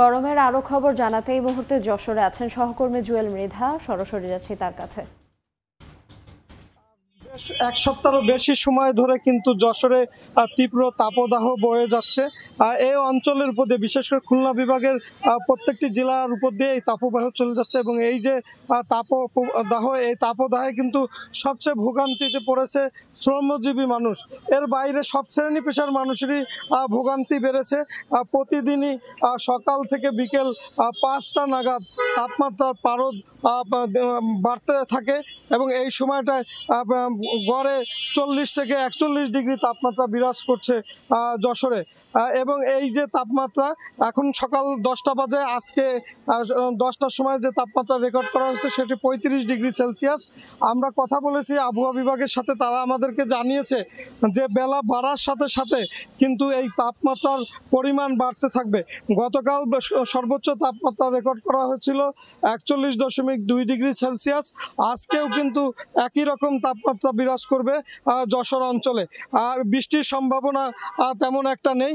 গরমের আরও খবর জানাতে এই মুহূর্তে যশোরে আছেন সহকর্মী জুয়েল মৃধা সরাসরি যাচ্ছি তার কাছে এক সপ্তাহ বেশি সময় ধরে কিন্তু যশোরে তীব্র তাপদাহ বয়ে যাচ্ছে এই অঞ্চলের উপর দিয়ে বিশেষ করে খুলনা বিভাগের প্রত্যেকটি জেলার উপর দিয়ে এই তাপবাহ চলে যাচ্ছে এবং এই যে তাপদাহ এই তাপদাহে কিন্তু সবচেয়ে ভোগান্তিতে পড়েছে শ্রমজীবী মানুষ এর বাইরে সব শ্রেণী পেশার মানুষেরই ভোগান্তি বেড়েছে প্রতিদিনই সকাল থেকে বিকেল পাঁচটা নাগাদ তাপমাত্রার পারদ বাড়তে থাকে এবং এই সময়টায় গড়ে চল্লিশ থেকে একচল্লিশ ডিগ্রি তাপমাত্রা বিরাজ করছে যশোরে এবং এই যে তাপমাত্রা এখন সকাল দশটা বাজে আজকে দশটার সময় যে তাপমাত্রা রেকর্ড করা হয়েছে সেটি পঁয়ত্রিশ ডিগ্রি সেলসিয়াস আমরা কথা বলেছি আবহাওয়া বিভাগের সাথে তারা আমাদেরকে জানিয়েছে যে বেলা বাড়ার সাথে সাথে কিন্তু এই তাপমাত্রার পরিমাণ বাড়তে থাকবে গতকাল সর্বোচ্চ তাপমাত্রা রেকর্ড করা হয়েছিল একচল্লিশ দশমিক দুই ডিগ্রি সেলসিয়াস আজকেও কিন্তু একই রকম তাপমাত্রা বিরাজ করবে যশোর অঞ্চলে বৃষ্টির সম্ভাবনা তেমন একটা নেই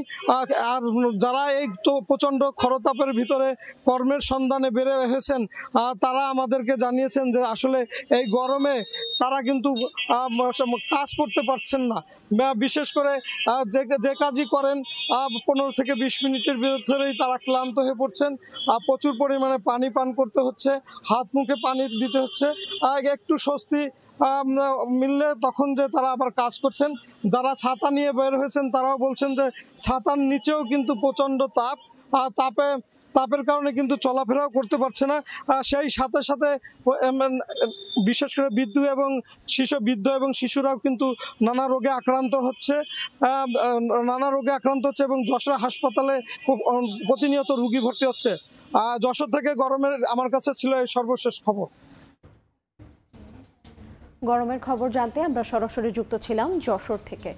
আর যারা এই তো প্রচণ্ড খরতাপের ভিতরে কর্মের সন্ধানে বেড়ে এসেছেন তারা আমাদেরকে জানিয়েছেন যে আসলে এই গরমে তারা কিন্তু কাজ করতে পারছেন না বিশেষ করে যে যে কাজই করেন পনেরো থেকে বিশ মিনিটের ভিতরেই তারা ক্লান্ত হয়ে পড়ছেন প্রচুর পরিমাণে পানি পান করতে হচ্ছে হাত মুখে পানি দিতে হচ্ছে একটু স্বস্তি মিললে তখন যে তারা আবার কাজ করছেন যারা ছাতা নিয়ে বের হয়েছেন তারাও বলছেন যে ছাতার নিচেও কিন্তু প্রচণ্ড তাপ আর তাপে তাপের কারণে কিন্তু চলাফেরাও করতে পারছে না সেই সাথে সাথে বিশেষ করে বৃদ্ধ এবং শিশু বৃদ্ধ এবং শিশুরাও কিন্তু নানা রোগে আক্রান্ত হচ্ছে নানা রোগে আক্রান্ত হচ্ছে এবং যশোর হাসপাতালে প্রতিনিয়ত রুগী ভর্তি হচ্ছে যশোর থেকে গরমের আমার কাছে ছিল এই সর্বশেষ খবর গরমের খবর জানতে আমরা সরাসরি যুক্ত ছিলাম যশোর থেকে